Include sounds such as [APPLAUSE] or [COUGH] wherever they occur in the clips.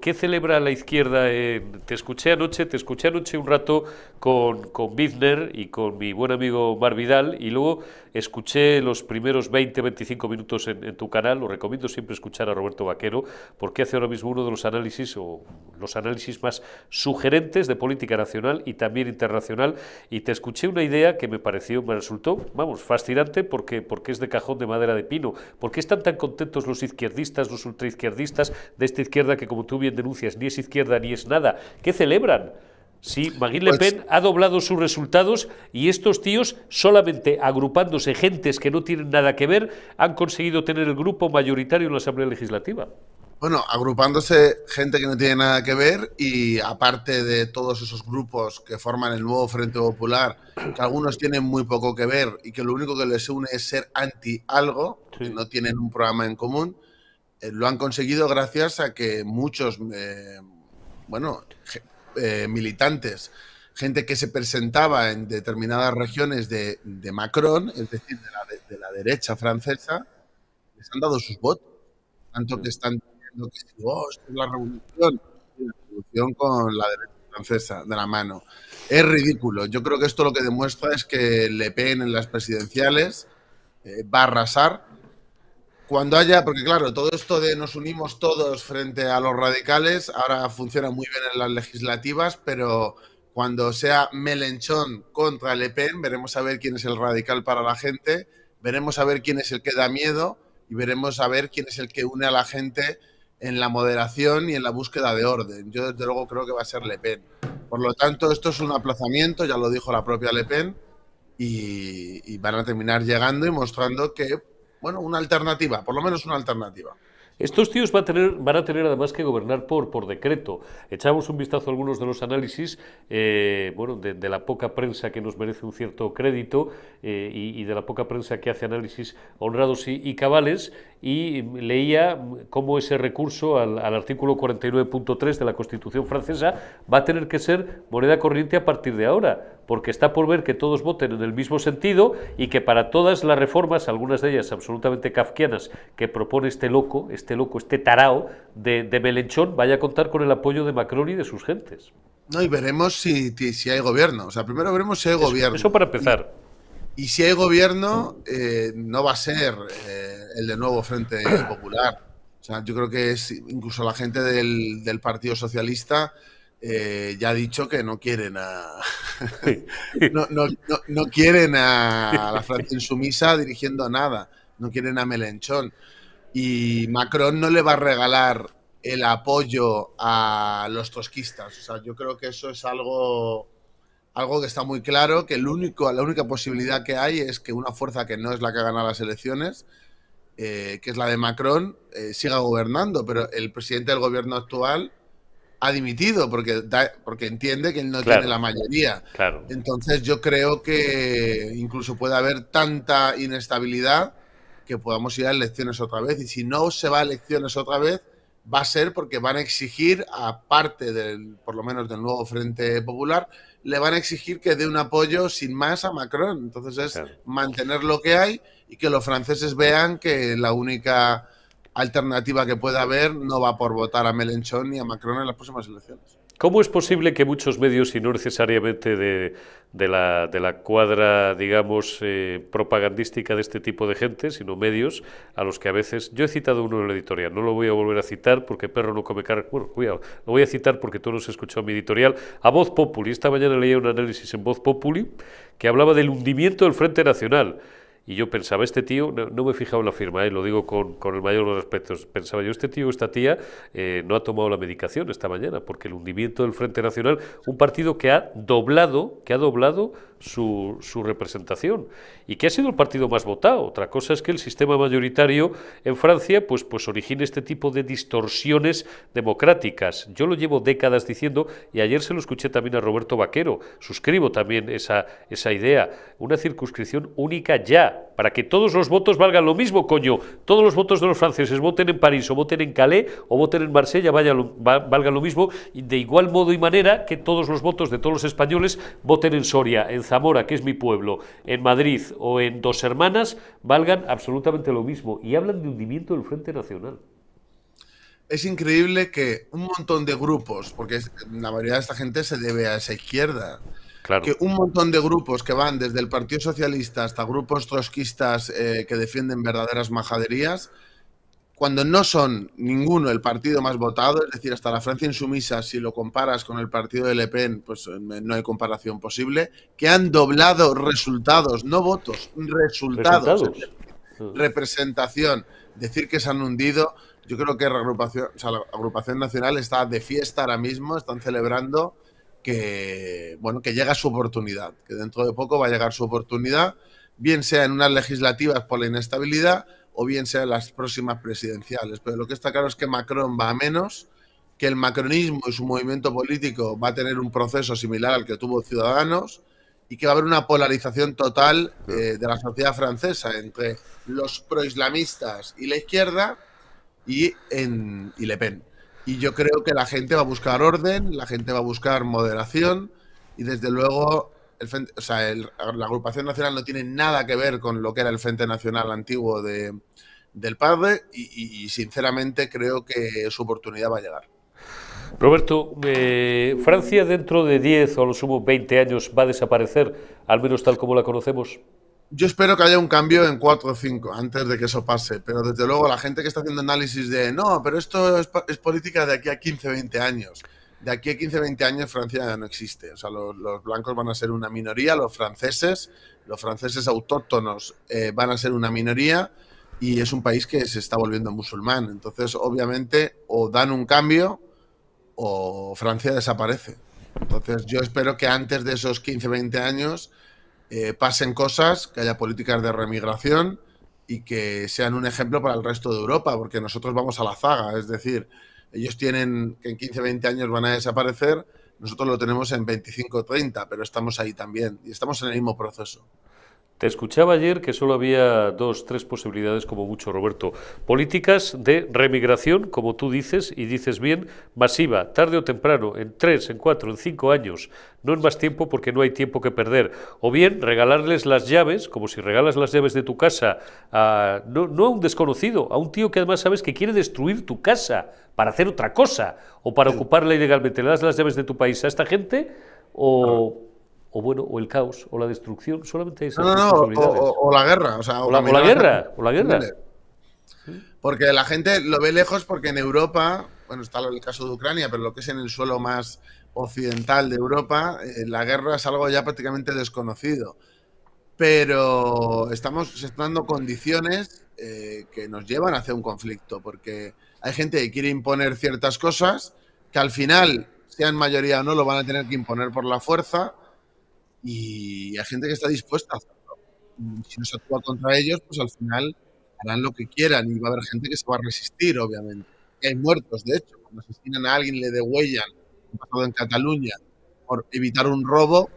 ¿Qué celebra la izquierda? Eh, te escuché anoche, te escuché anoche un rato con, con Bidner y con mi buen amigo Mar Vidal y luego escuché los primeros 20, 25 minutos en, tu canal. Lo recomiendo siempre escuchar a Roberto Vaquero porque hace ahora mismo uno de los análisis o los análisis más sugerentes de política nacional y también internacional. Y te escuché una idea que me pareció, me resultó, vamos, fascinante porque, porque es de cajón de madera de pino. ¿Por qué están tan contentos los izquierdistas, los ultraizquierdistas de esta izquierda que como tú bien denuncias, ni es izquierda ni es nada. ¿Qué celebran? Si, Marine Le pues Pen ha doblado sus resultados y estos tíos, solamente agrupándose gentes que no tienen nada que ver, han conseguido tener el grupo mayoritario en la Asamblea Legislativa. Bueno, agrupándose gente que no tiene nada que ver y aparte de todos esos grupos que forman el nuevo Frente Popular, que algunos tienen muy poco que ver y que lo único que les une es ser anti algo, que no tienen un programa en común, eh, lo han conseguido gracias a que muchos, eh, bueno, eh, militantes, gente que se presentaba en determinadas regiones de, Macron, es decir, de la, derecha francesa, les han dado sus votos. Tanto que están diciendo que oh, esto es la revolución, la revolución con la derecha francesa de la mano. Es ridículo. Yo creo que esto lo que demuestra es que Le Pen en las presidenciales va a arrasar cuando haya, porque claro, todo esto de nos unimos todos frente a los radicales, ahora funciona muy bien en las legislativas, pero cuando sea Melenchón contra Le Pen, veremos a ver quién es el radical para la gente, veremos a ver quién es el que da miedo y veremos a ver quién es el que une a la gente en la moderación y en la búsqueda de orden. Yo desde luego creo que va a ser Le Pen. Por lo tanto, esto es un aplazamiento, ya lo dijo la propia Le Pen, y, y van a terminar llegando y mostrando que bueno, una alternativa, por lo menos una alternativa. Estos tíos van a, tener, a tener además que gobernar por, decreto. Echamos un vistazo a algunos de los análisis, eh, bueno, de, la poca prensa que nos merece un cierto crédito eh, y, de la poca prensa que hace análisis honrados y, cabales, y leía cómo ese recurso al, al artículo 49.3 de la Constitución francesa va a tener que ser moneda corriente a partir de ahora porque está por ver que todos voten en el mismo sentido y que para todas las reformas, algunas de ellas absolutamente kafkianas, que propone este loco, este loco, este tarao de, de Melenchón, vaya a contar con el apoyo de Macron y de sus gentes. No, y veremos si, si hay gobierno. O sea, primero veremos si hay gobierno. Eso para empezar. Y, si hay gobierno, eh, no va a ser eh, el de nuevo Frente Popular. O sea, yo creo que es incluso la gente del Partido Socialista eh, ya ha dicho que no quieren a. [LAUGHS] no, quieren a la Francia insumisa dirigiendo a nada. No quieren a Melenchón. Y Macron no le va a regalar el apoyo a los trotskistas. O sea, yo creo que eso es algo, algo que está muy claro, que el único, la única posibilidad que hay es que una fuerza que no es la que gana las elecciones, eh, que es la de Macron, eh, siga gobernando. Pero el presidente del gobierno actual ha dimitido porque, porque entiende que él no tiene la mayoría. Entonces yo creo que incluso puede haber tanta inestabilidad que podamos ir a elecciones otra vez. Y si no se va a elecciones otra vez, va a ser porque van a exigir, aparte del, por lo menos del nuevo Frente Popular, le van a exigir que dé un apoyo sin más a Macron. Entonces es mantener lo que hay y que los franceses vean que la única alternativa que pueda haber no va por votar a Melenchón ni a Macron en las próximas elecciones. ¿Cómo es posible que muchos medios, y no necesariamente de, la, cuadra, digamos, eh, propagandística de este tipo de gente, sino medios a los que a veces... Yo he citado uno en la editorial, no lo voy a volver a citar porque perro no come carne... Bueno, cuidado, lo voy a citar porque tú has escuchado mi editorial. A Voz Populi, esta mañana leía un análisis en Voz Populi que hablaba del hundimiento del Frente Nacional. Y yo pensaba, este tío, no, me he fijado en la firma, y eh, lo digo con, con, el mayor de los respetos, pensaba yo, este tío, esta tía, eh, no ha tomado la medicación esta mañana, porque el hundimiento del Frente Nacional, un partido que ha doblado, que ha doblado su, su representación y que ha sido el partido más votado. Otra cosa es que el sistema mayoritario en Francia pues, pues origina este tipo de distorsiones democráticas. Yo lo llevo décadas diciendo y ayer se lo escuché también a Roberto Vaquero, suscribo también esa, esa idea, una circunscripción única ya para que todos los votos valgan lo mismo, coño. Todos los votos de los franceses voten en París o voten en Calais o voten en Marsella, valgan lo mismo, de igual modo y manera que todos los votos de todos los españoles voten en Soria, en Zamora, que es mi pueblo, en Madrid o en Dos Hermanas, valgan absolutamente lo mismo. Y hablan de hundimiento del Frente Nacional. Es increíble que un montón de grupos, porque la mayoría de esta gente se debe a esa izquierda, que un montón de grupos que van desde el Partido Socialista hasta grupos trotskistas eh, que defienden verdaderas majaderías, cuando no son ninguno el partido más votado, es decir, hasta la Francia insumisa, si lo comparas con el partido de Le Pen, pues eh, no hay comparación posible, que han doblado resultados, no votos, resultados, mm. representación, decir que se han hundido, yo creo que la agrupación, la agrupación nacional está de fiesta ahora mismo, están celebrando que, bueno, que llega su oportunidad, que dentro de poco va a llegar su oportunidad, bien sea en unas legislativas por la inestabilidad o bien sea en las próximas presidenciales. Pero lo que está claro es que Macron va a menos, que el macronismo y su movimiento político va a tener un proceso similar al que tuvo Ciudadanos y que va a haber una polarización total eh, de la sociedad francesa entre los proislamistas y la izquierda y, en, y Le Pen. Y yo creo que la gente va a buscar orden, la gente va a buscar moderación y desde luego la agrupación nacional no tiene nada que ver con lo que era el Frente Nacional antiguo del padre y, sinceramente creo que su oportunidad va a llegar. Roberto, eh, Francia dentro de 10 o a lo sumo 20 años va a desaparecer, al menos tal como la conocemos. Yo espero que haya un cambio en 4 o 5 antes de que eso pase, pero desde luego la gente que está haciendo análisis de no, pero esto es, política de aquí a 15, 20 años. De aquí a 15, 20 años Francia ya no existe. O sea, los, blancos van a ser una minoría, los franceses, los franceses autóctonos eh, van a ser una minoría y es un país que se está volviendo musulmán. Entonces, obviamente, o dan un cambio o Francia desaparece. Entonces, yo espero que antes de esos 15, 20 años eh, pasen cosas, que haya políticas de remigración y que sean un ejemplo para el resto de Europa, porque nosotros vamos a la zaga, es decir, ellos tienen que en 15, 20 años van a desaparecer, nosotros lo tenemos en 25, 30, pero estamos ahí también y estamos en el mismo proceso. Te escuchaba ayer que solo había dos, tres posibilidades, como mucho, Roberto. Políticas de remigración, como tú dices, y dices bien, masiva, tarde o temprano, en tres, en cuatro, en cinco años, no en más tiempo porque no hay tiempo que perder. O bien regalarles las llaves, como si regalas las llaves de tu casa, a, no, a un desconocido, a un tío que además sabes que quiere destruir tu casa para hacer otra cosa o para ocuparla ilegalmente. Le das las llaves de tu país a esta gente o o bueno, o el caos, o la destrucción, solamente esas no, no, o, la guerra, o, la, guerra, o la guerra. Porque la gente lo ve lejos porque en Europa, bueno, está el caso de Ucrania, pero lo que es en el suelo más occidental de Europa, eh, la guerra es algo ya prácticamente desconocido. Pero estamos dando condiciones eh, que nos llevan hacia un conflicto, porque hay gente que quiere imponer ciertas cosas que al final, sean mayoría o no, lo van a tener que imponer por la fuerza, y hay gente que está dispuesta a hacerlo. Mm, si no se actúa contra ellos, pues al final harán lo que quieran y va a haber gente que se va a resistir, obviamente. hay muertos, de hecho, cuando asesinan a alguien, le degüellan, ha pasado en Cataluña, por evitar un robo,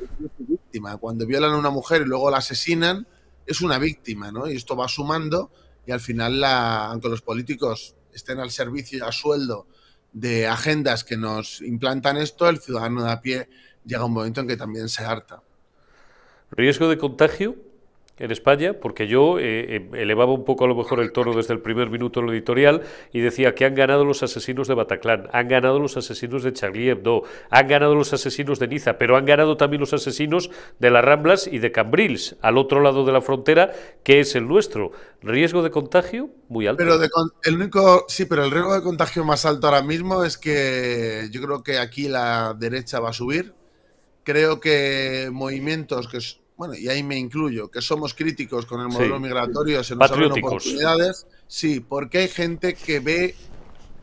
es una víctima. Cuando violan a una mujer y luego la asesinan, es una víctima, ¿no? Y esto va sumando y al final, la, aunque los políticos estén al servicio, y a sueldo de agendas que nos implantan esto, el ciudadano de a pie llega un momento en que también se harta. ¿Riesgo de contagio? en España, porque yo eh, eh, elevaba un poco a lo mejor el tono desde el primer minuto en lo editorial y decía que han ganado los asesinos de Bataclan, han ganado los asesinos de Charlie Hebdo, han ganado los asesinos de Niza, pero han ganado también los asesinos de las Ramblas y de Cambrils, al otro lado de la frontera, que es el nuestro. Riesgo de contagio muy alto. Pero el único, sí, pero el riesgo de contagio más alto ahora mismo es que yo creo que aquí la derecha va a subir, Creo que movimientos que, bueno, y ahí me incluyo, que somos críticos con el modelo migratorio, se nos abren oportunidades. Sí, porque hay gente que ve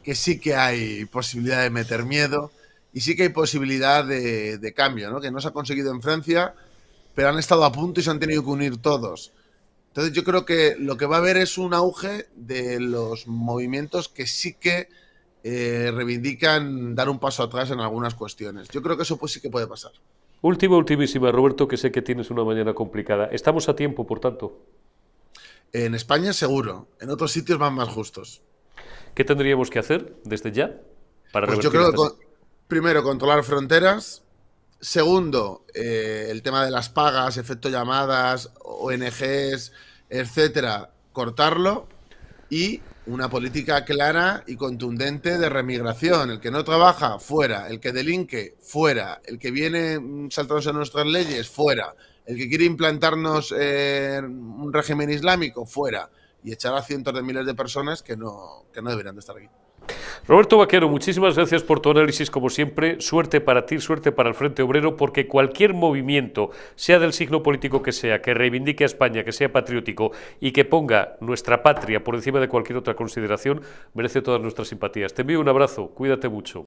que sí que hay posibilidad de meter miedo y sí que hay posibilidad de, de cambio, ¿no? Que no se ha conseguido en Francia, pero han estado a punto y se han tenido que unir todos. Entonces yo creo que lo que va a haber es un auge de los movimientos que sí que eh, reivindican dar un paso atrás en algunas cuestiones. Yo creo que eso pues sí que puede pasar. Última, ultimísima, Roberto, que sé que tienes una mañana complicada. Estamos a tiempo, por tanto. En España seguro, en otros sitios van más justos. ¿Qué tendríamos que hacer desde ya para pues yo creo que, primero, controlar fronteras. Segundo, eh, el tema de las pagas, efecto llamadas, ONGs, etcétera, cortarlo. Y una política clara y contundente de remigración. El que no trabaja, fuera. El que delinque, fuera. El que viene mm, saltándose nuestras leyes, fuera. El que quiere implantarnos eh, un régimen islámico, fuera. Y echar a cientos de miles de personas que no, que no deberían de estar aquí. Roberto Vaquero, muchísimas gracias por tu análisis, como siempre. Suerte para ti, suerte para el Frente Obrero, porque cualquier movimiento, sea del signo político que sea, que reivindique a España, que sea patriótico y que ponga nuestra patria por encima de cualquier otra consideración, merece todas nuestras simpatías. Te envío un abrazo, cuídate mucho.